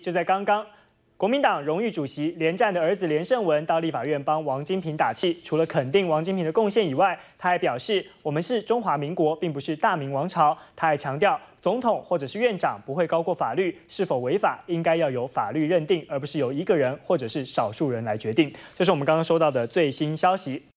就在刚刚，国民党荣誉主席连战的儿子连胜文到立法院帮王金平打气。除了肯定王金平的贡献以外，他还表示：“我们是中华民国，并不是大明王朝。”他还强调，总统或者是院长不会高过法律，是否违法应该要由法律认定，而不是由一个人或者是少数人来决定。这是我们刚刚收到的最新消息。